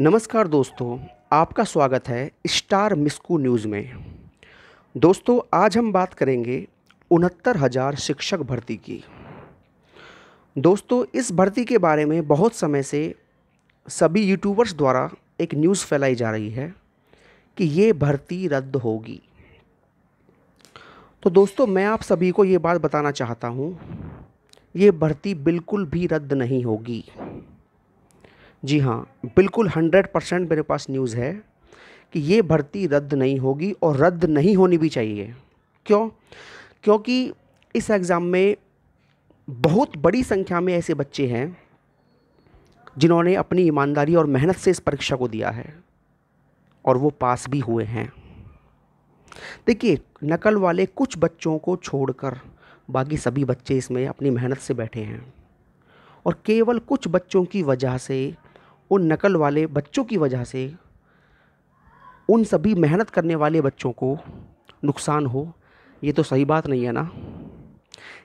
नमस्कार दोस्तों आपका स्वागत है स्टार मिस्कू न्यूज़ में दोस्तों आज हम बात करेंगे उनहत्तर हज़ार शिक्षक भर्ती की दोस्तों इस भर्ती के बारे में बहुत समय से सभी यूट्यूबर्स द्वारा एक न्यूज़ फैलाई जा रही है कि ये भर्ती रद्द होगी तो दोस्तों मैं आप सभी को ये बात बताना चाहता हूँ ये भर्ती बिल्कुल भी रद्द नहीं होगी जी हाँ बिल्कुल हंड्रेड परसेंट मेरे पास न्यूज़ है कि ये भर्ती रद्द नहीं होगी और रद्द नहीं होनी भी चाहिए क्यों क्योंकि इस एग्ज़ाम में बहुत बड़ी संख्या में ऐसे बच्चे हैं जिन्होंने अपनी ईमानदारी और मेहनत से इस परीक्षा को दिया है और वो पास भी हुए हैं देखिए नकल वाले कुछ बच्चों को छोड़कर बाकी सभी बच्चे इसमें अपनी मेहनत से बैठे हैं और केवल कुछ बच्चों की वजह से उन नकल वाले बच्चों की वजह से उन सभी मेहनत करने वाले बच्चों को नुकसान हो ये तो सही बात नहीं है ना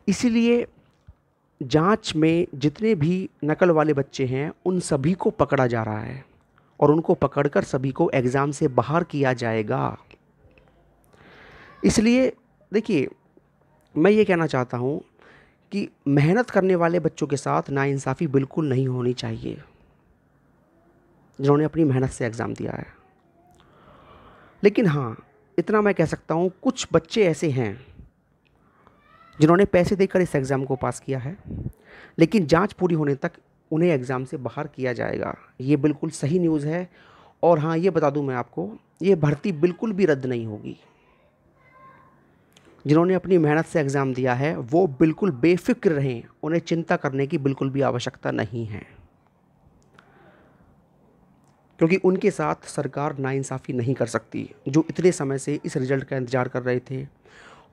इसीलिए जांच में जितने भी नकल वाले बच्चे हैं उन सभी को पकड़ा जा रहा है और उनको पकड़कर सभी को एग्ज़ाम से बाहर किया जाएगा इसलिए देखिए मैं ये कहना चाहता हूँ कि मेहनत करने वाले बच्चों के साथ नाइंसाफ़ी बिल्कुल नहीं होनी चाहिए जिन्होंने अपनी मेहनत से एग्ज़ाम दिया है लेकिन हाँ इतना मैं कह सकता हूँ कुछ बच्चे ऐसे हैं जिन्होंने पैसे देकर इस एग्ज़ाम को पास किया है लेकिन जांच पूरी होने तक उन्हें एग्ज़ाम से बाहर किया जाएगा ये बिल्कुल सही न्यूज़ है और हाँ ये बता दूँ मैं आपको ये भर्ती बिल्कुल भी रद्द नहीं होगी जिन्होंने अपनी मेहनत से एग्ज़ाम दिया है वो बिल्कुल बेफिक्र रहें उन्हें चिंता करने की बिल्कुल भी आवश्यकता नहीं है क्योंकि उनके साथ सरकार नाइंसाफ़ी नहीं कर सकती जो इतने समय से इस रिज़ल्ट का इंतज़ार कर रहे थे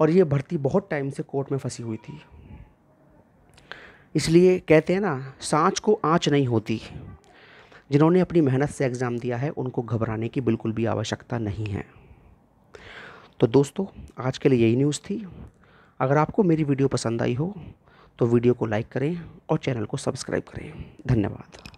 और ये भर्ती बहुत टाइम से कोर्ट में फंसी हुई थी इसलिए कहते हैं ना सांच को आँच नहीं होती जिन्होंने अपनी मेहनत से एग्ज़ाम दिया है उनको घबराने की बिल्कुल भी आवश्यकता नहीं है तो दोस्तों आज के लिए यही न्यूज़ थी अगर आपको मेरी वीडियो पसंद आई हो तो वीडियो को लाइक करें और चैनल को सब्सक्राइब करें धन्यवाद